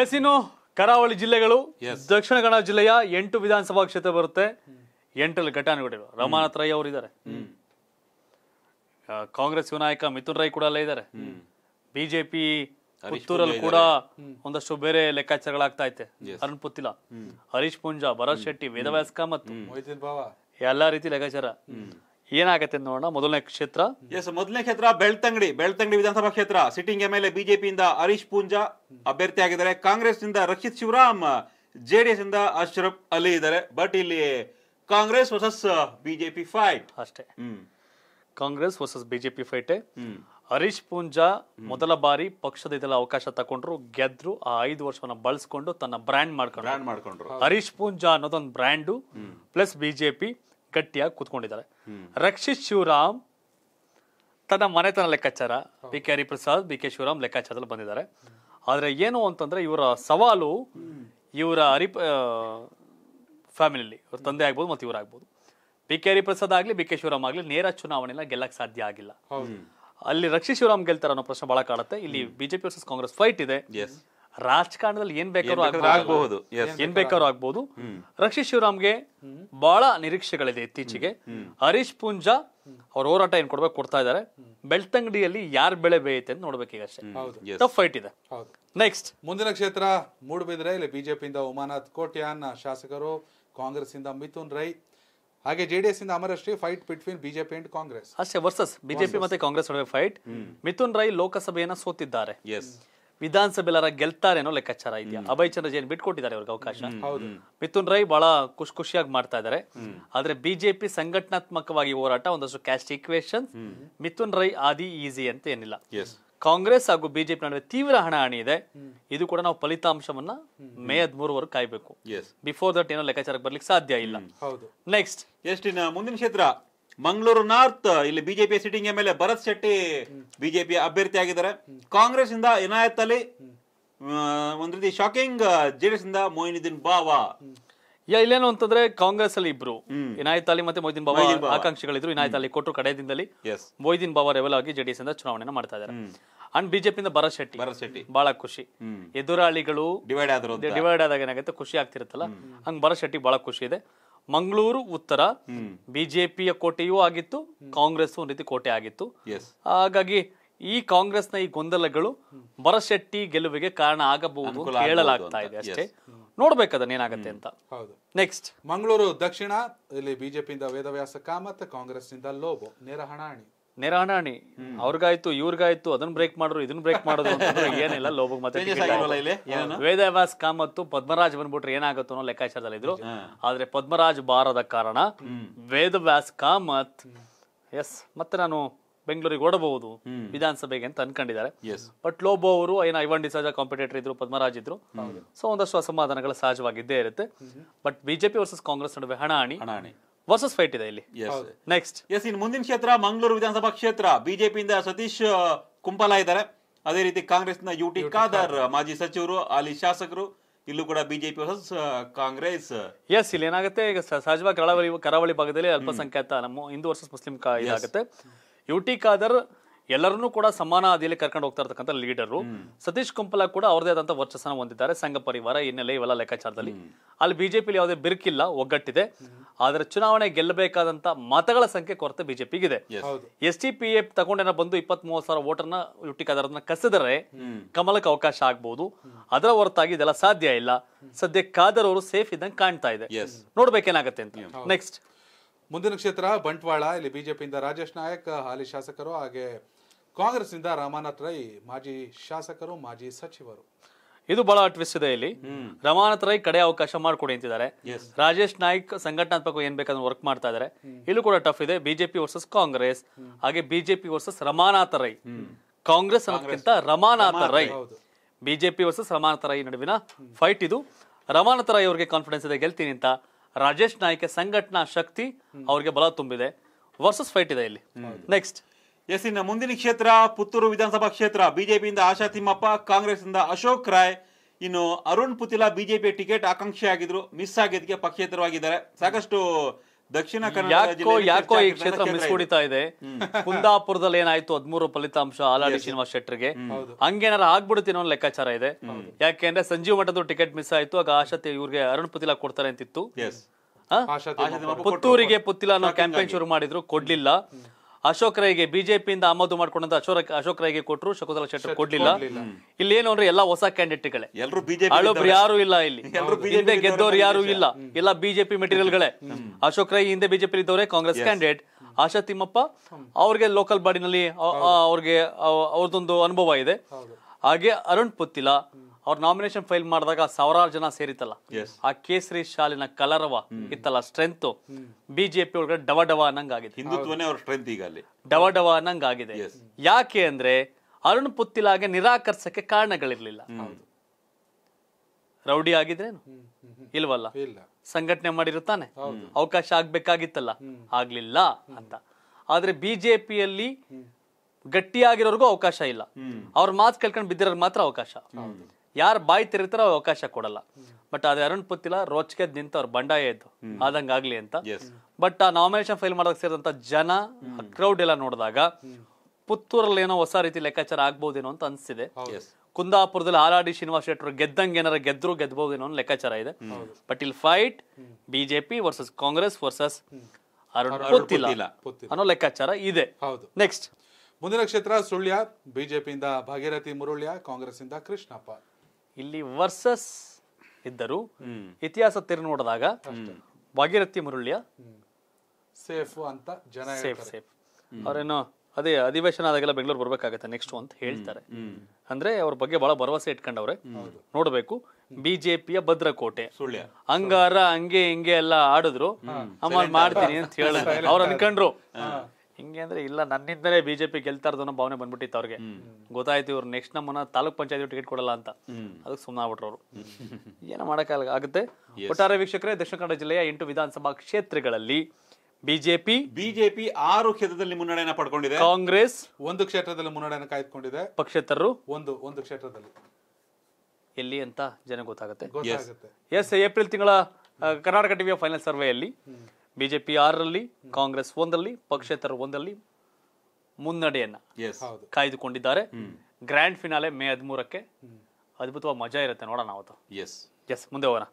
S ಇನ್ನು ಕರಾವಳಿ ಜಿಲ್ಲೆಗಳು ದಕ್ಷಿಣ ಕನ್ನಡ ಜಿಲ್ಲೆಯ ಎಂಟು ವಿಧಾನಸಭಾ ಕ್ಷೇತ್ರ ಬರುತ್ತೆ ಎಂಟರಲ್ಲಿ ಘಟಾನುಘಟಿಗಳು ರಮಾನಾಥ್ ರೈ ಅವರು ಇದ್ದಾರೆ ಕಾಂಗ್ರೆಸ್ ನಾಯಕ ಮಿಥುನ್ ರೈ ಕೂಡ ಅಲ್ಲೇ ಇದ್ದಾರೆ ಬಿಜೆಪಿ ಪುತ್ತೂರಲ್ಲಿ ಕೂಡ ಒಂದಷ್ಟು ಬೇರೆ ಲೆಕ್ಕಾಚಾರಗಳಾಗ್ತಾ ಐತೆ ಅರುಣ್ ಪುತ್ತಿಲ ಹರೀಶ್ ಪುಂಜಾ ಭರತ್ ಶೆಟ್ಟಿ ವೇದವ್ಯಾಸ್ಕ ಮತ್ತು ಎಲ್ಲಾ ರೀತಿ ಲೆಕ್ಕಾಚಾರ ಏನಾಗತ್ತೆ ನೋಡೋಣ ಮೊದಲನೇ ಕ್ಷೇತ್ರ ಎಸ್ ಮೊದಲನೇ ಕ್ಷೇತ್ರ ಬೆಳ್ತಂಗಡಿ ಬೆಳ್ತಂಗಡಿ ವಿಧಾನಸಭಾ ಕ್ಷೇತ್ರ ಸಿಟ್ಟಿಂಗ್ ಎಂಎಲ್ಎ ಬಿಜೆಪಿಯಿಂದ ಹರೀಶ್ ಪೂಂಜಾ ಅಭ್ಯರ್ಥಿ ಆಗಿದ್ದಾರೆ ಕಾಂಗ್ರೆಸ್ ನಿಂದ ರಕ್ಷಿತ್ ಶಿವರಾಮ್ ಜೆಡಿಎಸ್ ಇಂದ ಅಶ್ರಫ್ ಅಲಿ ಇದ್ದಾರೆ ಬಟ್ ಇಲ್ಲಿ ಕಾಂಗ್ರೆಸ್ ವರ್ಸಸ್ ಬಿಜೆಪಿ ಫೈಟ್ ಅಷ್ಟೇ Congress versus BJP fight Harish Poonja ಮೊದಲ ಬಾರಿ ಪಕ್ಷದ ಇದೆಲ್ಲ ಅವಕಾಶ ತಕೊಂಡ್ರು ಗೆದ್ರು ಆ ಐದು ವರ್ಷವನ್ನ ಬಳಸ್ಕೊಂಡು ತನ್ನ ಬ್ರ್ಯಾಂಡ್ ಮಾಡ್ಕೊಂಡ್ರು ಬ್ರ್ಯಾಂಡ್ ಮಾಡ್ಕೊಂಡ್ರು ಹರೀಶ್ ಪೂಂಜಾ ಅನ್ನೋದೊಂದು ಬ್ರ್ಯಾಂಡು ಪ್ಲಸ್ ಬಿಜೆಪಿ ಗಟ್ಟಿಯಾಗಿ ಕೂತ್ಕೊಂಡಿದ್ದಾರೆ ರಕ್ಷಿತ್ ಶಿವರಾಮ್ ತನ್ನ ಮನೆತನ ಲೆಕ್ಕಾಚಾರ B K Hariprasad B K Shivaram ಲೆಕ್ಕಾಚಾರದಲ್ಲಿ ಬಂದಿದ್ದಾರೆ ಆದರೆ ಏನು ಅಂತಂದ್ರೆ ಇವರ ಸವಾಲು ಇವರ ಹರಿ ಫ್ಯಾಮಿಲಿ ಇವ್ರ ತಂದೆ ಆಗ್ಬೋದು ಮತ್ತು ಇವರಾಗ್ಬೋದು ಬಿ ಕೆ ಹರಿಪ್ರಸಾದ್ ಆಗಲಿ ಬಿ ಕೆ ಶಿವರಾಮ್ ಆಗಲಿ ನೇರ ಚುನಾವಣೆನ ಗೆಲ್ಲಕ್ಕೆ ಸಾಧ್ಯ ಆಗಿಲ್ಲ ಅಲ್ಲಿ ರಕ್ಷಿತ್ ಶಿವರಾಮ್ ಗೆಲ್ತಾರ ಅನ್ನೋ ಪ್ರಶ್ನೆ ಬಹಳ ಕಾಡುತ್ತೆ ಇಲ್ಲಿ ಬಿಜೆಪಿ ವರ್ಸಸ್ ಕಾಂಗ್ರೆಸ್ ಫೈಟ್ ಇದೆ ರಾಜಕಾರಣದಲ್ಲಿ ಏನ್ ಬೇಕಾದ್ರೂ ಆಗಬಹುದು ಏನ್ ಬೇಕಾದ್ರೂ ಆಗ್ಬಹುದು ರಕ್ಷಿತ್ ಶಿವರಾಮ್ಗೆ ಬಹಳ ನಿರೀಕ್ಷೆಗಳಿದೆ ಇತ್ತೀಚೆಗೆ ಹರೀಶ್ ಪೂಂಜಾ ಅವ್ರ ಹೋರಾಟ ಏನ್ ಕೊಡ್ಬೇಕು ಕೊಡ್ತಾ ಇದಾರೆ ಬೆಳ್ತಂಗಡಿಯಲ್ಲಿ ಯಾರ್ ಬೆಳೆ ಬೇಯುತ್ತೆ ಅಂತ ನೋಡ್ಬೇಕೀಗಷ್ಟೇ ಟಫ್ ಫೈಟ್ ಇದೆ ನೆಕ್ಸ್ಟ್ ಮುಂದಿನ ಕ್ಷೇತ್ರ ಮೂಡಬಿದ್ರೆ ಇಲ್ಲಿ ಬಿಜೆಪಿಯಿಂದ ಉಮಾನಾಥ್ ಕೋಟ್ಯಾನ್ ಶಾಸಕರು ಕಾಂಗ್ರೆಸ್ ಇಂದ ಮಿಥುನ್ ರೈ ಹಾಗೆ ಜೆಡಿಎಸ್ ಇಂದ Amarashri fight between BJP and Congress ಅಷ್ಟೇ ವರ್ಸಸ್ ಬಿಜೆಪಿ ಮತ್ತೆ ಕಾಂಗ್ರೆಸ್ ನಡುವೆ ಫೈಟ್ ಮಿಥುನ್ ರೈ ಲೋಕಸಭೆಯನ್ನ ಸೋತಿದ್ದಾರೆ ವಿಧಾನಸಭೆ ಗೆಲ್ತಾರೆ ಅನ್ನೋ ಲೆಕ್ಕಾಚಾರ ಇದೆಯಾ ಅಭಯ್ ಚಂದ್ರ ಜೈನ್ ಬಿಟ್ಕೊಟ್ಟಿದ್ದಾರೆ ಅವ್ರಿಗೆ ಅವಕಾಶ ಮಿಥುನ್ ರೈ ಬಹಳ ಖುಷಿ ಖುಷಿಯಾಗಿ ಮಾಡ್ತಾ ಇದ್ದಾರೆ ಆದ್ರೆ ಬಿಜೆಪಿ ಸಂಘಟನಾತ್ಮಕವಾಗಿ ಹೋರಾಟ ಒಂದಷ್ಟು ಕ್ಯಾಸ್ಟ್ ಈಕ್ವೇಶನ್ ಮಿಥುನ್ ರೈ ಆದಿ ಈಸಿ ಅಂತ ಏನಿಲ್ಲ ಕಾಂಗ್ರೆಸ್ ಹಾಗೂ ಬಿಜೆಪಿ ನಡುವೆ ತೀವ್ರ ಹಣಾಹಣಿ ಇದೆ ಇದು ಕೂಡ ನಾವು ಫಲಿತಾಂಶವನ್ನ ಮೇ ಹದಿಮೂರವರೆಗೂ ಕಾಯ್ಬೇಕು ಬಿಫೋರ್ ದಟ್ ಏನೋ ಲೆಕ್ಕಾಚಾರಕ್ಕೆ ಬರ್ಲಿಕ್ಕೆ ಸಾಧ್ಯ ಇಲ್ಲ ನೆಕ್ಸ್ಟ್ ಎಷ್ಟಿನ ಮುಂದಿನ ಕ್ಷೇತ್ರ ಮಂಗಳೂರು ನಾರ್ತ್ ಇಲ್ಲಿ BJP sitting M L A Bharat Shetty BJP ಅಭ್ಯರ್ಥಿ ಆಗಿದ್ದಾರೆ ಕಾಂಗ್ರೆಸ್ ಇಂದ ಇನಾಯತ್ ಅಲಿ ಒಂದ್ ರೀತಿ ಶಾಕಿಂಗ್ ಜೆಡಿಎಸ್ ಇಂದ ಮೊಯಿನುದ್ದೀನ್ ಬಾವಾ ಯಾ ಇಲ್ಲೇನು ಅಂತಂದ್ರೆ ಕಾಂಗ್ರೆಸ್ ಅಲ್ಲಿ ಇಬ್ರು ಇನಾಯತ್ ಅಲಿ ಮತ್ತೆ ಮೊಯ್ದೀನ್ ಬಾಬಾ ಆಕಾಂಕ್ಷಿಗಳಿದ್ರು ಇನಾಯತ್ ಅಲಿ ಕೊಟ್ಟರು ಕಡೆ ದಿನದಲ್ಲಿ ಮೊಯ್ದೀನ್ ಬಾಬಾ ರೆವೆಲ್ ಆಗಿ ಜೆಡಿಎಸ್ ಇಂದ ಚುನಾವಣೆ ಮಾಡ್ತಾ ಇದ್ದಾರೆ ಅಂಡ್ ಬಿಜೆಪಿಯಿಂದ ಭರತ್ ಶೆಟ್ಟಿ ಭರತ್ ಶೆಟ್ಟಿ ಬಹಳ ಖುಷಿ ಎದುರಾಳಿಗಳು ಡಿವೈಡ್ ಆದ್ರು ಡಿವೈಡ್ ಆದಾಗ ಏನಾಗುತ್ತೆ ಖುಷಿ ಆಗ್ತಿರುತ್ತಲ್ಲ ಹಂಗ್ ಭರತ್ ಶೆಟ್ಟಿ ಬಹಳ ಖುಷಿ ಇದೆ ಮಂಗಳೂರು ಉತ್ತರ ಬಿಜೆಪಿಯ ಕೋಟೆಯೂ ಆಗಿತ್ತು ಕಾಂಗ್ರೆಸ್ ಒಂದು ರೀತಿ ಕೋಟೆ ಆಗಿತ್ತು ಹಾಗಾಗಿ ಈ ಕಾಂಗ್ರೆಸ್ನ ಈ ಗೊಂದಲಗಳು ಬರಶೆಟ್ಟಿ ಗೆಲುವಿಗೆ ಕಾರಣ ಆಗಬಹುದು ಹೇಳಲಾಗ್ತಾ ಇದೆ ಅಷ್ಟೇ ನೋಡ್ಬೇಕದನ್ನ ಏನಾಗುತ್ತೆ ಅಂತ ಹೌದು ನೆಕ್ಸ್ಟ್ ಮಂಗಳೂರು ದಕ್ಷಿಣ ಇಲ್ಲಿ ಬಿಜೆಪಿಯಿಂದ ವೇದವ್ಯಾಸ ಕಾಮತ್ ಕಾಂಗ್ರೆಸ್ನಿಂದ ಲೋಬೋ ನೇರ ಹಣಾಣಿ ನೆರಹಣಾಣಿ ಅವ್ರಿಗಾಯ್ತು ಇವ್ರಿಗಾಯ್ತು ಅದನ್ನ ಬ್ರೇಕ್ ಮಾಡ್ರು ಇದನ್ನ ಬ್ರೇಕ್ ಮಾಡೋದು ಏನಿಲ್ಲ ಲೋಬಗ್ ಮತ್ತೆ ವೇದವ್ಯಾಸ್ ಕಾಮತ್ ಪದ್ಮರಾಜ್ ಬಂದ್ಬಿಟ್ರೆ ಏನಾಗುತ್ತೋ ಅನ್ನೋ ಲೆಕ್ಕಾಚಾರದಲ್ಲಿ ಇದ್ರು ಆದ್ರೆ ಪದ್ಮರಾಜ್ ಬಾರದ ಕಾರಣ ವೇದವ್ಯಾಸ್ ಕಾಮತ್ ಎಸ್ ಮತ್ತೆ ನಾನು ಬೆಂಗಳೂರಿಗೆ ಓಡಬಹುದು ವಿಧಾನಸಭೆಗೆ ಅಂತ ಅನ್ಕೊಂಡಿದ್ದಾರೆ ಬಟ್ ಲೋಬೋ ಅವರು ಏನ ಐವನ್ ಡಿಸಾಜ ಕಾಂಪಿಟೇಟರ್ ಇದ್ರು ಪದ್ಮರಾಜ್ ಇದ್ರು ಸೊ ಒಂದಷ್ಟು ಅಸಮಾಧಾನಗಳು ಸಹಜವಾಗಿದ್ದೇ ಇರುತ್ತೆ ಬಟ್ ಬಿಜೆಪಿ ವರ್ಸಸ್ ಕಾಂಗ್ರೆಸ್ ನಡುವೆ ಹಣಾಣಿ ವರ್ಸಸ್ ಫೈಟ್ ಇದೆ ಇಲ್ಲಿ ನೆಕ್ಸ್ಟ್ ಎಸ್ ಇನ್ ಮುಂದಿನ ಕ್ಷೇತ್ರ ಮಂಗಳೂರು ವಿಧಾನಸಭಾ ಕ್ಷೇತ್ರ ಬಿಜೆಪಿಯಿಂದ ಸತೀಶ್ ಕುಂಪಲ ಇದ್ದಾರೆ ಅದೇ ರೀತಿ ಕಾಂಗ್ರೆಸ್ನ ಯು ಟಿ ಖಾದರ್ ಮಾಜಿ ಸಚಿವರು ಅಲ್ಲಿ ಶಾಸಕರು ಇಲ್ಲೂ ಕೂಡ ಬಿಜೆಪಿ ವರ್ಸಸ್ ಕಾಂಗ್ರೆಸ್ ಎಸ್ ಇಲ್ಲಿ ಏನಾಗುತ್ತೆ ಈಗ ಸಹಜವಾಗಿ ಕರಾವಳಿ ಕರಾವಳಿ ಭಾಗದಲ್ಲಿ ಅಲ್ಪಸಂಖ್ಯಾತ ನಮ್ಮ ಹಿಂದೂ ವರ್ಸಸ್ ಮುಸ್ಲಿಂ ಇದಾಗುತ್ತೆ ಯು ಟಿ ಖಾದರ್ ಎಲ್ಲರನ್ನೂ ಕೂಡ ಸಮಾನ ಹದಿಯಲ್ಲಿ ಕರ್ಕೊಂಡು ಹೋಗ್ತಾ ಇರತಕ್ಕಂಥ ಲೀಡರು ಸತೀಶ್ ಕುಂಪಲ ಕೂಡ ಅವರದೇ ಆದಂತಹ ವರ್ಚಸ್ಸನ್ನು ಹೊಂದಿದ್ದಾರೆ ಸಂಘ ಪರಿವಾರ ಹಿನ್ನೆಲೆ ಇವೆಲ್ಲ ಲೆಕ್ಕಾಚಾರದಲ್ಲಿ ಅಲ್ಲಿ ಬಿಜೆಪಿಲಿ ಯಾವುದೇ ಬಿರುಕಿಲ್ಲ ಒಗ್ಗಟ್ಟಿದೆ ಆದರೆ ಚುನಾವಣೆ ಗೆಲ್ಲಬೇಕಾದಂತ ಮತಗಳ ಸಂಖ್ಯೆ ಕೊರತೆ ಬಿಜೆಪಿಗಿದೆ ಎಸ್ ಟಿ ಪಿ ಎಫ್ ತಗೊಂಡೇನ ಬಂದು ಇಪ್ಪತ್ ಮೂವತ್ ಸಾವಿರ ವೋಟರ್ನ ಅದನ್ನ ಕಸಿದರೆ ಕಮಲಕ್ಕೆ ಅವಕಾಶ ಆಗ್ಬಹುದು ಅದರ ಹೊರತಾಗಿ ಇದೆಲ್ಲ ಸಾಧ್ಯ ಇಲ್ಲ ಸದ್ಯ ಖಾದರ್ ಅವರು ಸೇಫ್ ಇದ್ದಂಗೆ ಕಾಣ್ತಾ ಇದೆ ನೋಡ್ಬೇಕೇನಾಗತ್ತೆ ಅಂತ ನೆಕ್ಸ್ಟ್ ಮುಂದಿನ ಕ್ಷೇತ್ರ ಬಂಟ್ವಾಳ ಇಲ್ಲಿ ಬಿಜೆಪಿಯಿಂದ ರಾಜೇಶ್ ನಾಯಕ್ ಹಾಲಿ ಶಾಸಕರು ಹಾಗೆ ಕಾಂಗ್ರೆಸ್ನಿಂದ ರಾಮನಾಥ್ ರೈ ಮಾಜಿ ಶಾಸಕರು ಮಾಜಿ ಸಚಿವರು ಇದು ಬಹಳ ಟ್ವಿಸ್ಟ್ ಇದೆ ಇಲ್ಲಿ ರಮಾನಾಥ್ ರೈ ಕಡೆ ಅವಕಾಶ ಮಾಡಿಕೊಡಿ ಅಂತಿದ್ದಾರೆ ರಾಜೇಶ್ ನಾಯ್ಕ್ ಸಂಘಟನಾತ್ಮಕ ಏನ್ ಬೇಕಾದ್ರೂ ವರ್ಕ್ ಮಾಡ್ತಾ ಇದಾರೆ ಇಲ್ಲೂ ಕೂಡ ಟಫ್ ಇದೆ ಬಿಜೆಪಿ ವರ್ಸಸ್ ಕಾಂಗ್ರೆಸ್ ಹಾಗೆ ಬಿಜೆಪಿ ವರ್ಸಸ್ ರಮಾನಾಥ ರೈ ಕಾಂಗ್ರೆಸ್ ಅನ್ನೋದಕ್ಕಿಂತ ರಮಾನಾಥ ರೈ ಬಿಜೆಪಿ ವರ್ಸಸ್ ರಮಾನಾಥ ರೈ ನಡುವಿನ ಫೈಟ್ ಇದು ರಮಾನಾಥ ರೈ ಅವರಿಗೆ ಕಾನ್ಫಿಡೆನ್ಸ್ ಇದೆ ಗೆಲ್ತೀನಿ ಅಂತ ರಾಜೇಶ್ ನಾಯ್ಕ ಸಂಘಟನಾ ಶಕ್ತಿ ಅವ್ರಿಗೆ ಬಲ ತುಂಬಿದೆ ವರ್ಸಸ್ ಫೈಟ್ ಇದೆ ಇಲ್ಲಿ ನೆಕ್ಸ್ಟ್ ಎಸ್ ಇನ್ನು ಮುಂದಿನ ಕ್ಷೇತ್ರ ಪುತ್ತೂರು ವಿಧಾನಸಭಾ ಕ್ಷೇತ್ರ ಬಿಜೆಪಿಯಿಂದ ಆಶಾ ತಿಮ್ಮಪ್ಪ ಕಾಂಗ್ರೆಸ್ನಿಂದ ಅಶೋಕ್ ರಾಯ್ ಇನ್ನು ಅರುಣ್ ಪುತಿಲಾ ಬಿಜೆಪಿ ಟಿಕೆಟ್ ಆಕಾಂಕ್ಷಿ ಆಗಿದ್ರು ಮಿಸ್ ಆಗಿದ್ದಕ್ಕೆ ಪಕ್ಷೇತರವಾಗಿದ್ದಾರೆ ಸಾಕಷ್ಟು ದಕ್ಷಿಣ ಕನ್ನಡ ಮಿಸ್ ಕುಡಿತಾ ಇದೆ ಕುಂದಾಪುರದಲ್ಲಿ ಏನಾಯ್ತು ಹದ್ಮೂರು ಫಲಿತಾಂಶ ಆಲಾಡಿ ಶ್ರೀನಿವಾಸ್ ಶೆಟ್ಟರ್ಗೆ ಹಂಗೇನಾರ ಆಗ್ಬಿಡುತ್ತೆ ಅನ್ನೋ ಲೆಕ್ಕಾಚಾರ ಇದೆ ಯಾಕೆಂದ್ರೆ ಸಂಜೀವ್ ಮಠದ ಟಿಕೆಟ್ ಮಿಸ್ ಆಯ್ತು ಆಗ ಆಶಾತಿ ಇವ್ರಿಗೆ ಅರುಣ್ ಪುತಿಲಾ ಕೊಡ್ತಾರೆ ಅಂತಿತ್ತು ಪುತ್ತೂರಿಗೆ ಪುತ್ತಿಲ ಅನ್ನೋ ಕ್ಯಾಂಪೇನ್ ಶುರು ಮಾಡಿದ್ರು ಕೊಡ್ಲಿಲ್ಲ ಅಶೋಕ್ ರೈಗೆ ಬಿಜೆಪಿಯಿಂದ ಆಮದು ಮಾಡ್ಕೊಂಡಂತ ಅಶೋಕ್ ಅಶೋಕ್ ರೈಗೆ ಕೊಟ್ಟರು ಶಕುಂತಲಾ ಶೆಟ್ಟರ್ ಕೊಡ್ಲಿಲ್ಲ ಇಲ್ಲಿ ಏನು ಅಂದ್ರೆ ಎಲ್ಲಾ ಹೊಸ ಕ್ಯಾಂಡಿಡೇಟ್ಗಳೇ ಎಲ್ಲರೂ ಬಿಜೆಪಿ ಯಾರು ಇಲ್ಲ ಇಲ್ಲಿ ಹಿಂದೆ ಗೆದ್ದವ್ರು ಯಾರು ಇಲ್ಲ ಎಲ್ಲ ಬಿಜೆಪಿ ಗಳೇ ಅಶೋಕ್ ರೈ ಹಿಂದೆ ಬಿಜೆಪಿ ಇದ್ದವ್ರೆ ಕಾಂಗ್ರೆಸ್ ಕ್ಯಾಂಡಿಡೇಟ್ ಆಶಾ ತಿಮ್ಮಪ್ಪ ಅವ್ರಿಗೆ ಲೋಕಲ್ ಬಾಡಿನಲ್ಲಿ ಅವ್ರಿಗೆ ಅವ್ರದೊಂದು ಅನುಭವ ಇದೆ ಹಾಗೆ ಅರುಣ್ ಪುತ್ತಿಲ ಅವ್ರ ನಾಮಿನೇಷನ್ ಫೈಲ್ ಮಾಡಿದಾಗ ಸಾವಿರಾರು ಜನ ಸೇರಿತ್ತಲ್ಲ ಆ ಕೇಸರಿ ಶಾಲಿನ ಕಲರವ ಇತ್ತಲ್ಲ ಸ್ಟ್ರೆಂತ್ ಬಿಜೆಪಿ ಒಳಗಡೆ ಡವ ಡವ ಅನ್ನಂಗಾಗಿದೆ ಹಿಂದುತ್ವನೇ ಅವ್ರ ಸ್ಟ್ರೆಂತ್ ಈಗ ಅಲ್ಲಿ ಡವ ಡವ ಅನ್ನಂಗಾಗಿದೆ ಯಾಕೆ ಅಂದ್ರೆ ಅರುಣ್ ಪುತ್ತಿಲಾಗೆ ನಿರಾಕರ್ಸಕ್ಕೆ ಕಾರಣಗಳಿರ್ಲಿಲ್ಲ ರೌಡಿ ಆಗಿದ್ರೇನು ಇಲ್ವಲ್ಲ ಸಂಘಟನೆ ಮಾಡಿರುತ್ತಾನೆ ಅವಕಾಶ ಆಗ್ಬೇಕಾಗಿತ್ತಲ್ಲ ಆಗ್ಲಿಲ್ಲ ಅಂತ ಆದ್ರೆ ಬಿಜೆಪಿಯಲ್ಲಿ ಗಟ್ಟಿಯಾಗಿರೋರ್ಗು ಅವಕಾಶ ಇಲ್ಲ ಅವ್ರ ಮಾತು ಕೇಳ್ಕೊಂಡು ಬಿದ್ದಿರೋರ್ ಮಾತ್ರ ಅವಕಾಶ ಯಾರು ಬಾಯಿ ಅವ್ರ ಅವಕಾಶ ಕೊಡಲ್ಲ ಬಟ್ ಅದೇ ಅರುಣ್ ಪುತ್ತಿಲ ರೋಚಕೆ ನಿಂತ ಅವ್ರ ಬಂಡಾಯ ಇದ್ದು ಆದಂಗಾಗ್ಲಿ ಅಂತ ಬಟ್ ಆ ನಾಮಿನೇಷನ್ ಫೈಲ್ ಮಾಡೋಕೆ ಸೇರಿದಂತ ಜನ ಕ್ರೌಡ್ ಎಲ್ಲ ನೋಡಿದಾಗ ಪುತ್ತೂರಲ್ಲಿ ಏನೋ ಹೊಸ ರೀತಿ ಲೆಕ್ಕಾಚಾರ ಆಗ್ಬಹುದೇನೋ ಅಂತ ಅನ್ಸಿದೆ ಕುಂದಾಪುರದಲ್ಲಿ ಆಲಾಡಿ ಶ್ರೀನಿವಾಸ ಶೆಟ್ಟರು ಗೆದ್ದಂಗೆ ಏನಾರ ಗೆದ್ರು ಗೆದ್ಬಹುದೇನೋ ಅಂತ ಲೆಕ್ಕಾಚಾರ ಇದೆ ಬಟ್ ಇಲ್ಲಿ fight BJP versus Congress versus Arun Puthila ಅನ್ನೋ ಲೆಕ್ಕಾಚಾರ ಇದೆ ನೆಕ್ಸ್ಟ್ ಮುಂದಿನ ಕ್ಷೇತ್ರ ಸುಳ್ಯ ಬಿಜೆಪಿಯಿಂದ ಭಾಗೀರಥಿ ಮುರುಳ್ಯ ಕಾಂಗ್ರೆಸ್ ಇಂದ ಕೃಷ್ಣಪ್ಪ ಇಲ್ಲಿ ವರ್ಸಸ್ ಇದ್ದರು ಇತಿಹಾಸ ತಿರು ನೋಡಿದಾಗ ಭಾಗೀರಥಿ ಮುರುಳಿಯ ಸೇಫ್ ಅಂತ ಜನ ಸೇಫ್ ಸೇಫ್ ಅವರೇನೋ ಅದೇ ಅಧಿವೇಶನ ಆದಾಗೆಲ್ಲ ಬೆಂಗಳೂರು ಬರ್ಬೇಕಾಗತ್ತೆ ನೆಕ್ಸ್ಟ್ ಅಂತ ಹೇಳ್ತಾರೆ ಅಂದ್ರೆ ಅವ್ರ ಬಗ್ಗೆ ಬಹಳ ಭರವಸೆ ಇಟ್ಕೊಂಡವ್ರೆ ನೋಡ್ಬೇಕು ಬಿಜೆಪಿಯ ಭದ್ರಕೋಟೆ ಹಂಗಾರ ಹಂಗೆ ಹಿಂಗೆ ಎಲ್ಲ ಆಡಿದ್ರು ಮಾಡ್ತೀನಿ ಅಂತ ಹೇಳ ಅವ್ರು ಅನ್ಕೊಂಡ್ರು ಹಿಂಗೆ ಅಂದ್ರೆ ಇಲ್ಲ ನನ್ನಿಂದಲೇ ಬಿಜೆಪಿ ಗೆಲ್ತಾರ್ದು ಅನ್ನೋ ಭಾವನೆ ಬಂದ್ಬಿಟ್ಟಿತ್ತು ಅವ್ರಿಗೆ ಗೊತ್ತಾಯ್ತು ಇವ್ರು ನೆಕ್ಸ್ಟ್ ನಮ್ಮನ್ನ ತಾಲೂಕ್ ಪಂಚಾಯತ್ ಟಿಕೆಟ್ ಕೊಡಲ್ಲ ಅಂತ ಅದಕ್ಕೆ ಸುಮ್ಮನೆ ಆಗ್ಬಿಟ್ರು ಅವರು ಏನೋ ಮಾಡೋಕ್ಕಾಗ ಆಗುತ್ತೆ ಒಟ್ಟಾರೆ ವೀಕ್ಷಕರೇ ದಕ್ಷಿಣ ಕನ್ನಡ ಜಿಲ್ಲೆಯ ಎಂಟು ವಿಧಾನಸಭಾ ಕ್ಷೇತ್ರಗಳಲ್ಲಿ ಬಿಜೆಪಿ ಬಿಜೆಪಿ ಆರು ಕ್ಷೇತ್ರದಲ್ಲಿ ಮುನ್ನಡೆಯನ್ನ ಪಡ್ಕೊಂಡಿದೆ ಕಾಂಗ್ರೆಸ್ ಒಂದು ಕ್ಷೇತ್ರದಲ್ಲಿ ಮುನ್ನಡೆಯನ್ನು ಕಾಯ್ದುಕೊಂಡಿದೆ ಪಕ್ಷೇತರರು ಒಂದು ಒಂದು ಕ್ಷೇತ್ರದಲ್ಲಿ ಎಲ್ಲಿ ಅಂತ ಜನ ಗೊತ್ತಾಗುತ್ತೆ ಎಸ್ ಏಪ್ರಿಲ್ ತಿಂಗಳ ಕರ್ನಾಟಕ ಟಿವಿಯ ಫೈನಲ್ ಸರ್ವೆಯಲ್ಲಿ ಬಿಜೆಪಿ ಆರರಲ್ಲಿ ಕಾಂಗ್ರೆಸ್ ಒಂದರಲ್ಲಿ ಪಕ್ಷೇತರ ಒಂದರಲ್ಲಿ ಮುನ್ನಡೆಯನ್ನ ಕಾಯ್ದುಕೊಂಡಿದ್ದಾರೆ ಗ್ರ್ಯಾಂಡ್ ಫಿನಾಲೆ ಮೇ ಹದಿಮೂರಕ್ಕೆ ಅದ್ಭುತವಾಗಿ ಮಜಾ ಇರುತ್ತೆ ನೋಡೋಣ ಅವತ್ತು ಎಸ್ ಎಸ್ ಮುಂದೆ ಹೋಗೋಣ